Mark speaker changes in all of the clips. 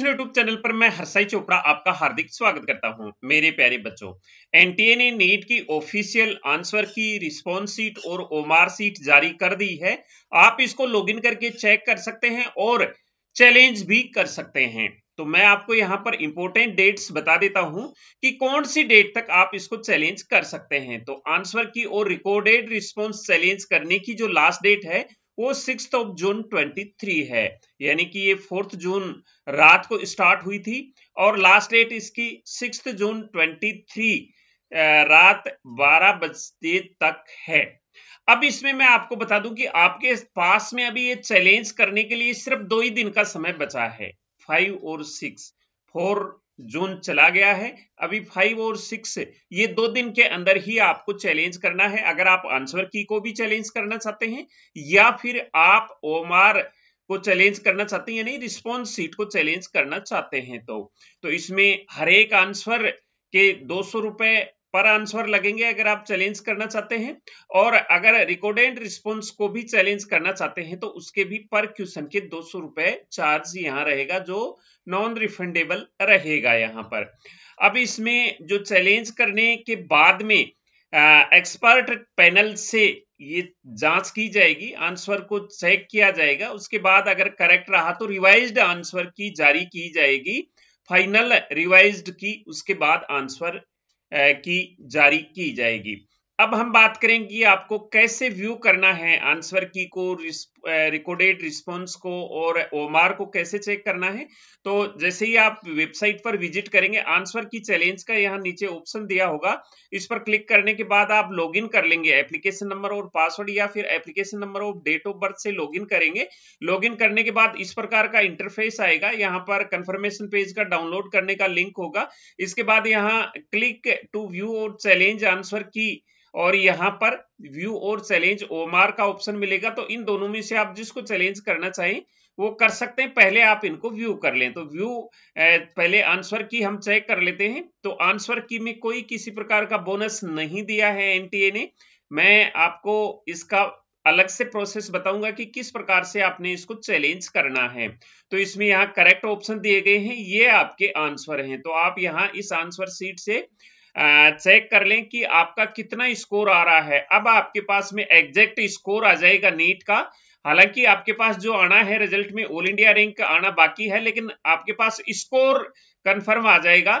Speaker 1: YouTube channel पर मैं हरसाई चोपड़ा आपका हार्दिक स्वागत करता हूं मेरे प्यारे बच्चों एनटीए ने नीट की official answer key response sheet और ओमार सीट जारी कर दी है आप इसको लॉगिन करके चेक कर सकते हैं और चैलेंज भी कर सकते हैं तो मैं आपको यहां पर इंपोर्टेंट डेट्स बता देता हूं कि कौन सी डेट तक आप इसको चैलेंज कर सकते हैं तो आंसर की और रिकॉर्डेड रिस्पॉन्स चैलेंज करने की जो लास्ट डेट है वो सिक्स ऑफ जून 23 है यानी कि ये फोर्थ जून रात को स्टार्ट हुई थी और लास्ट डेट इसकी सिक्स जून 23 रात बारह बजे तक है अब इसमें मैं आपको बता दूं कि आपके पास में अभी ये चैलेंज करने के लिए सिर्फ दो ही दिन का समय बचा है फाइव और सिक्स फोर जोन चला गया है अभी फाइव और सिक्स ये दो दिन के अंदर ही आपको चैलेंज करना है अगर आप आंसर की को भी चैलेंज करना चाहते हैं या फिर आप ओमार को चैलेंज करना चाहते हैं यानी रिस्पॉन्स सीट को चैलेंज करना चाहते हैं तो तो इसमें हर एक आंसर के दो सौ रुपए पर आंसर लगेंगे अगर आप चैलेंज करना चाहते हैं और अगर रिकॉर्डेंट रिस्पॉन्स को भी चैलेंज करना चाहते हैं तो उसके भी पर क्वेश्चन के दो सौ रुपए चार्ज यहाँ रहेगा जो नॉन रिफंडेबल रहेगा यहाँ पर अब इसमें जो चैलेंज करने के बाद में एक्सपर्ट पैनल से ये जांच की जाएगी आंसर को चेक किया जाएगा उसके बाद अगर करेक्ट रहा तो रिवाइज्ड आंसर की जारी की जाएगी फाइनल रिवाइज्ड की उसके बाद आंसर की जारी की जाएगी अब हम बात करेंगे आपको कैसे व्यू करना है आंसर की को रिकॉर्डेड रिस्पॉन्स को और ओमार को कैसे चेक करना है तो जैसे ही आप वेबसाइट पर विजिट करेंगे आंसर की चैलेंज का यहाँ नीचे ऑप्शन दिया होगा इस पर क्लिक करने के बाद आप लॉग इन कर लेंगे एप्लीकेशन नंबर और पासवर्ड या फिर एप्लीकेशन नंबर और डेट ऑफ बर्थ से लॉग इन करेंगे लॉग इन करने के बाद इस प्रकार का इंटरफेस आएगा यहाँ पर कंफर्मेशन पेज का डाउनलोड करने का लिंक होगा इसके बाद यहाँ क्लिक टू व्यू और चैलेंज आंसर की और यहाँ पर व्यू और चैलेंज ओमार का ऑप्शन मिलेगा तो इन दोनों में से से आप जिसको चैलेंज करना चाहें वो कर सकते हैं पहले आप इनको व्यू कर लें तो व्यू पहले आंसर की हम चेक कर लेते हैं तो आंसर की में कोई किसी प्रकार का बोनस नहीं दिया है एनटीए ने मैं आपको इसका अलग से प्रोसेस बताऊंगा कि किस प्रकार से आपने इसको चैलेंज करना है तो इसमें यहाँ करेक्ट ऑप्शन दिए गए हैं ये आपके आंसर हैं तो आप यहाँ इस आंसर सीट से चेक कर लें कि आपका कितना स्कोर आ रहा है अब आपके पास में एग्जैक्ट स्कोर आ जाएगा नीट का हालांकि आपके पास जो आना है रिजल्ट में ऑल इंडिया रैंक आना बाकी है लेकिन आपके पास स्कोर कंफर्म आ जाएगा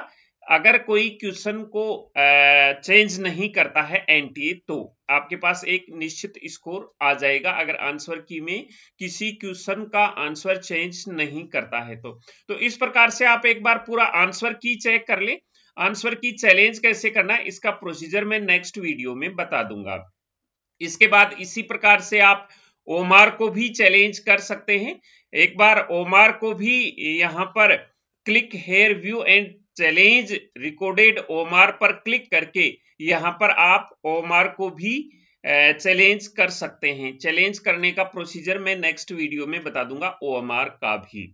Speaker 1: अगर कोई क्वेश्चन को चेंज नहीं करता है एनटीए तो आपके पास एक निश्चित स्कोर आ जाएगा अगर आंसर की में किसी क्वेश्चन का आंसर चेंज नहीं करता है तो तो इस प्रकार से आप एक बार पूरा आंसर की चेक कर ले आंसर की चैलेंज कैसे करना है इसका प्रोसीजर मैं नेक्स्ट वीडियो में बता दूंगा इसके बाद इसी प्रकार से आप ओमार को भी चैलेंज कर सकते हैं एक बार ओमार को भी यहाँ पर click here view and challenge recorded OMR पर क्लिक करके यहाँ पर आप ओमार को भी चैलेंज कर सकते हैं चैलेंज करने का प्रोसीजर मैं नेक्स्ट वीडियो में बता दूंगा ओमार का भी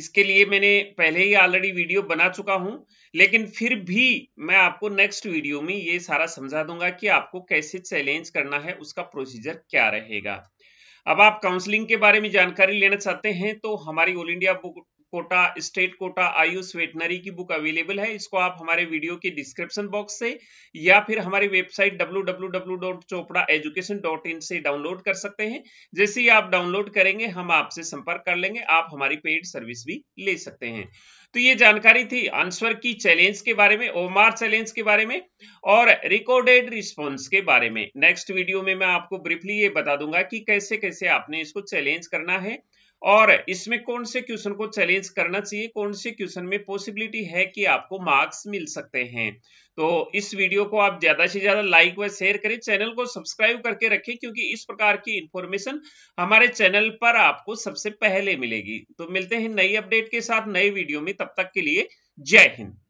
Speaker 1: इसके लिए मैंने पहले ही ऑलरेडी वीडियो बना चुका हूं लेकिन फिर भी मैं आपको नेक्स्ट वीडियो में ये सारा समझा दूंगा कि आपको कैसे चैलेंज करना है उसका प्रोसीजर क्या रहेगा अब आप काउंसलिंग के बारे में जानकारी लेना चाहते हैं तो हमारी all India book quota state quota Ayush veterinary की बुक अवेलेबल है इसको आप हमारे वीडियो के डिस्क्रिप्शन बॉक्स से या फिर हमारी वेबसाइट www.chopraeducation.in से डाउनलोड कर सकते हैं जैसे ही आप डाउनलोड करेंगे हम आपसे संपर्क कर लेंगे आप हमारी पेड सर्विस भी ले सकते हैं तो ये जानकारी थी आंसर की चैलेंज के बारे में ओमार चैलेंज के बारे में और रिकॉर्डेड रिस्पॉन्स के बारे में नेक्स्ट वीडियो में मैं आपको ब्रीफली ये बता दूंगा कि कैसे कैसे आपने इसको चैलेंज करना है और इसमें कौन से क्वेश्चन को चैलेंज करना चाहिए कौन से क्वेश्चन में पॉसिबिलिटी है कि आपको मार्क्स मिल सकते हैं तो इस वीडियो को आप ज्यादा से ज्यादा लाइक व शेयर करें चैनल को सब्सक्राइब करके रखें क्योंकि इस प्रकार की इंफॉर्मेशन हमारे चैनल पर आपको सबसे पहले मिलेगी तो मिलते हैं नई अपडेट के साथ नए वीडियो में तब तक के लिए जय हिंद